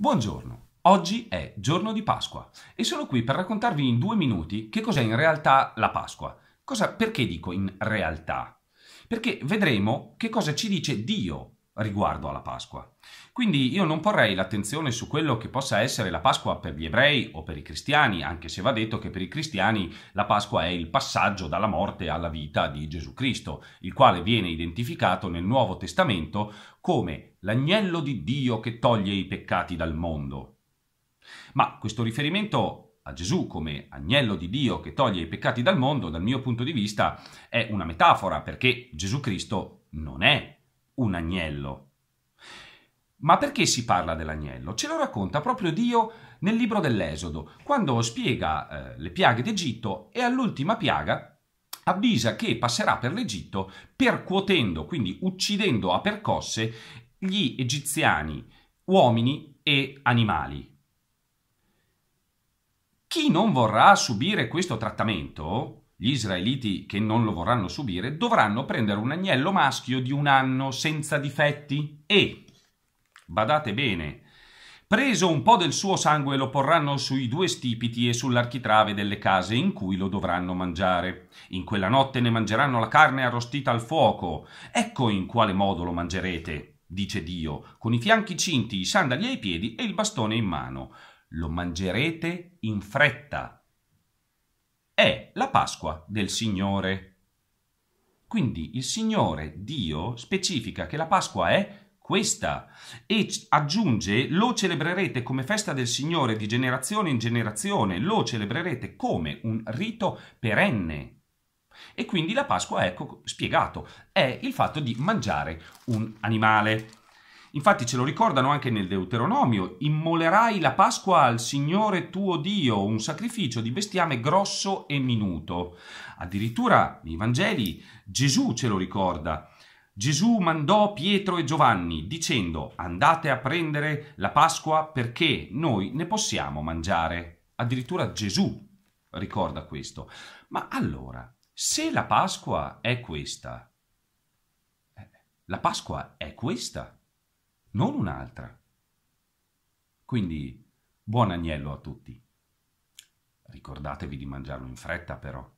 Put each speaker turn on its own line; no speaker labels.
Buongiorno, oggi è giorno di Pasqua e sono qui per raccontarvi in due minuti che cos'è in realtà la Pasqua. Cosa, perché dico in realtà? Perché vedremo che cosa ci dice Dio riguardo alla Pasqua. Quindi io non porrei l'attenzione su quello che possa essere la Pasqua per gli ebrei o per i cristiani, anche se va detto che per i cristiani la Pasqua è il passaggio dalla morte alla vita di Gesù Cristo, il quale viene identificato nel Nuovo Testamento come l'agnello di Dio che toglie i peccati dal mondo. Ma questo riferimento a Gesù come agnello di Dio che toglie i peccati dal mondo, dal mio punto di vista, è una metafora perché Gesù Cristo non è un agnello. Ma perché si parla dell'agnello? Ce lo racconta proprio Dio nel libro dell'Esodo, quando spiega eh, le piaghe d'Egitto e all'ultima piaga avvisa che passerà per l'Egitto percuotendo, quindi uccidendo a percosse, gli egiziani, uomini e animali. Chi non vorrà subire questo trattamento gli israeliti che non lo vorranno subire dovranno prendere un agnello maschio di un anno senza difetti e, badate bene, preso un po' del suo sangue lo porranno sui due stipiti e sull'architrave delle case in cui lo dovranno mangiare. In quella notte ne mangeranno la carne arrostita al fuoco. Ecco in quale modo lo mangerete, dice Dio, con i fianchi cinti, i sandali ai piedi e il bastone in mano. Lo mangerete in fretta è la Pasqua del Signore. Quindi il Signore Dio specifica che la Pasqua è questa e aggiunge lo celebrerete come festa del Signore di generazione in generazione, lo celebrerete come un rito perenne. E quindi la Pasqua, ecco spiegato, è il fatto di mangiare un animale. Infatti ce lo ricordano anche nel Deuteronomio, immolerai la Pasqua al Signore tuo Dio, un sacrificio di bestiame grosso e minuto. Addirittura nei Vangeli Gesù ce lo ricorda. Gesù mandò Pietro e Giovanni dicendo andate a prendere la Pasqua perché noi ne possiamo mangiare. Addirittura Gesù ricorda questo. Ma allora, se la Pasqua è questa, eh, la Pasqua è questa non un'altra. Quindi buon agnello a tutti. Ricordatevi di mangiarlo in fretta però.